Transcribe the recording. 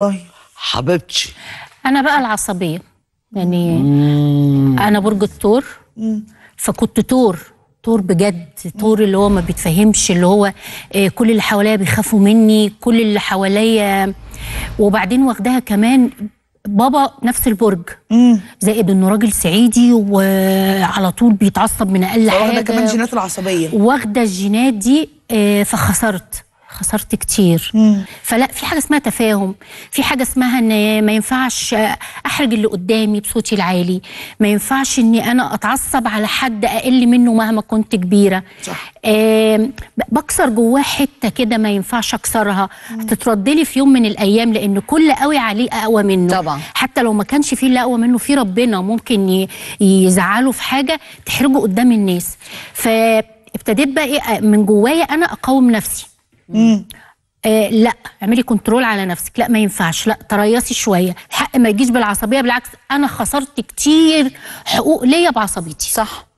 والله حبيبتي انا بقى العصبيه يعني مم. انا برج الثور فكنت ثور ثور بجد ثور اللي هو ما بيتفهمش اللي هو آه، كل اللي حواليا بيخافوا مني كل اللي حواليا وبعدين واخداها كمان بابا نفس البرج زائد انه راجل صعيدي وعلى طول بيتعصب من اقل حاجه واخده كمان جينات العصبيه واخده الجينات دي آه، فخسرت خسرت كتير فلا في حاجه اسمها تفاهم في حاجه اسمها ان ما ينفعش احرج اللي قدامي بصوتي العالي ما ينفعش اني انا اتعصب على حد اقل منه مهما كنت كبيره صح. آه بكسر جواه حته كده ما ينفعش اكسرها هتتردلي في يوم من الايام لان كل قوي عليه اقوى منه طبعا. حتى لو ما كانش فيه اللي اقوى منه في ربنا ممكن يزعله في حاجه تحرجه قدام الناس ف ابتديت بقى ايه من جوايا انا اقاوم نفسي آه لا اعملي كنترول على نفسك لا ما ينفعش لا تريصي شويه الحق ما يجيش بالعصبيه بالعكس انا خسرت كتير حقوق ليا بعصبيتي صح